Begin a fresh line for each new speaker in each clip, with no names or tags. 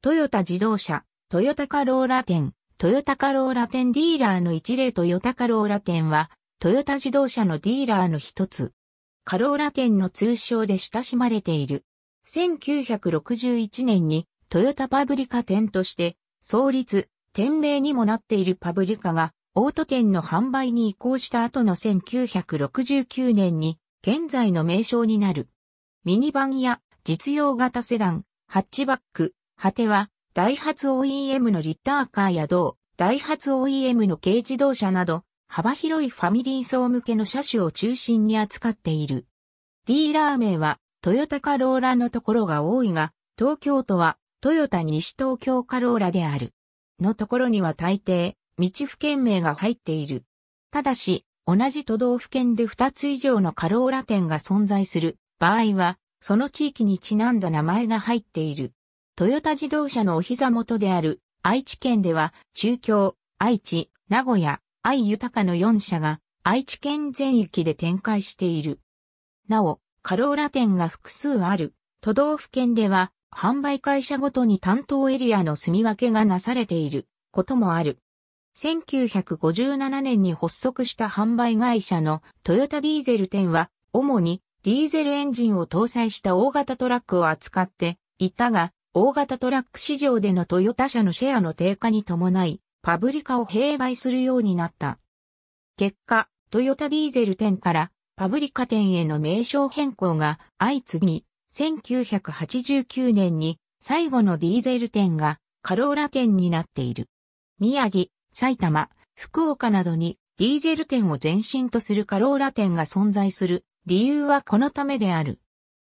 トヨタ自動車、トヨタカローラ店、トヨタカローラ店ディーラーの一例トヨタカローラ店は、トヨタ自動車のディーラーの一つ。カローラ店の通称で親しまれている。1961年にトヨタパブリカ店として創立、店名にもなっているパブリカがオート店の販売に移行した後の1969年に現在の名称になる。ミニバンや実用型セダン、ハッチバック、果ては、ダイハツ OEM のリッターカーや同、ダイハツ OEM の軽自動車など、幅広いファミリー層向けの車種を中心に扱っている。ディーラー名は、トヨタカローラのところが多いが、東京都は、トヨタ西東京カローラである。のところには大抵、道府県名が入っている。ただし、同じ都道府県で2つ以上のカローラ店が存在する場合は、その地域にちなんだ名前が入っている。トヨタ自動車のお膝元である愛知県では中京、愛知、名古屋、愛豊の4社が愛知県全域で展開している。なお、カローラ店が複数ある都道府県では販売会社ごとに担当エリアの住み分けがなされていることもある。1957年に発足した販売会社のトヨタディーゼル店は主にディーゼルエンジンを搭載した大型トラックを扱っていたが、大型トラック市場でのトヨタ車のシェアの低下に伴い、パブリカを併売するようになった。結果、トヨタディーゼル店からパブリカ店への名称変更が相次ぎ、1989年に最後のディーゼル店がカローラ店になっている。宮城、埼玉、福岡などにディーゼル店を前身とするカローラ店が存在する理由はこのためである。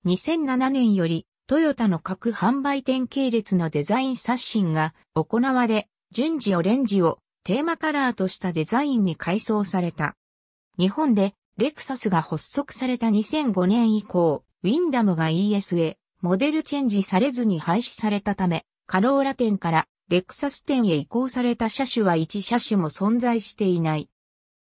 2007年よりトヨタの各販売店系列のデザイン刷新が行われ、順次オレンジをテーマカラーとしたデザインに改装された。日本でレクサスが発足された2005年以降、ウィンダムが ES へモデルチェンジされずに廃止されたため、カローラ店からレクサス店へ移行された車種は1車種も存在していない。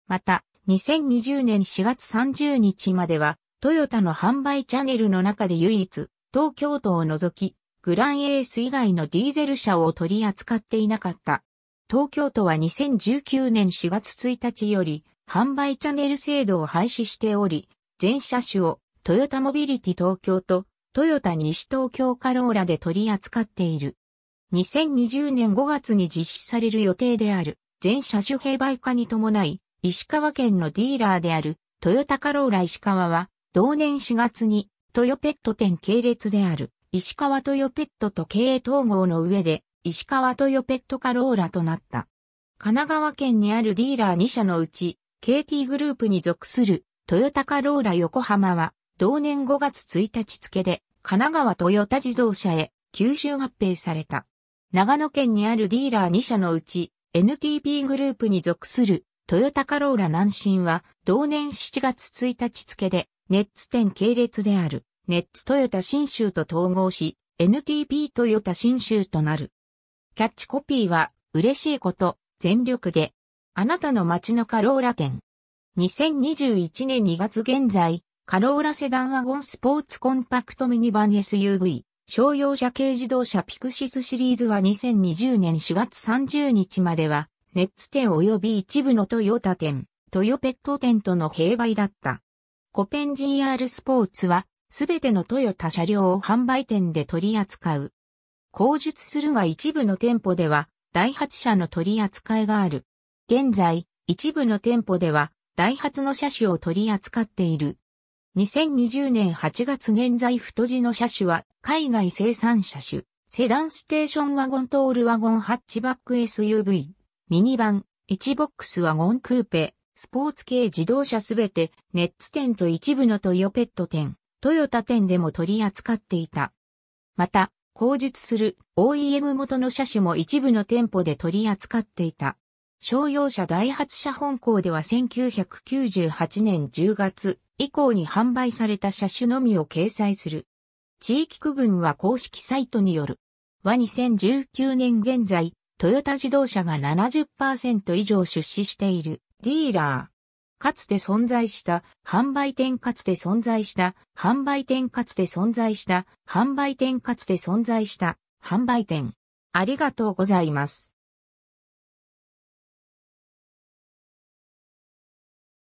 また、2020年4月30日までは、トヨタの販売チャンネルの中で唯一、東京都を除き、グランエース以外のディーゼル車を取り扱っていなかった。東京都は2019年4月1日より、販売チャネル制度を廃止しており、全車種をトヨタモビリティ東京とトヨタ西東京カローラで取り扱っている。2020年5月に実施される予定である全車種併売化に伴い、石川県のディーラーであるトヨタカローラ石川は同年4月にトヨペット店系列である、石川トヨペットと経営統合の上で、石川トヨペットカローラとなった。神奈川県にあるディーラー2社のうち、KT グループに属するトヨタカローラ横浜は、同年5月1日付で、神奈川トヨタ自動車へ吸収合併された。長野県にあるディーラー2社のうち、NTP グループに属するトヨタカローラ南進は、同年7月1日付で、ネッツ店系列である、ネッツトヨタ新州と統合し、NTP トヨタ新州となる。キャッチコピーは、嬉しいこと、全力で。あなたの街のカローラ店。2021年2月現在、カローラセダンワゴンスポーツコンパクトミニバン SUV、商用車軽自動車ピクシスシリーズは2020年4月30日までは、ネッツ店及び一部のトヨタ店、トヨペット店との併売だった。コペン GR スポーツは、すべてのトヨタ車両を販売店で取り扱う。工述するが一部の店舗では、ダイハツ車の取り扱いがある。現在、一部の店舗では、ダイハツの車種を取り扱っている。2020年8月現在太字の車種は、海外生産車種、セダンステーションワゴントールワゴンハッチバック SUV、ミニバン、1ボックスワゴンクーペ、スポーツ系自動車すべて、ネッツ店と一部のトヨペット店、トヨタ店でも取り扱っていた。また、後述する OEM 元の車種も一部の店舗で取り扱っていた。商用車ダイハツ車本校では1998年10月以降に販売された車種のみを掲載する。地域区分は公式サイトによる。は2019年現在、トヨタ自動車が70%以上出資しているディーラー。かつて存在した、販売店かつて存在した、販売店かつて存在した、販売店かつて存在した、販売店。ありがとうございます。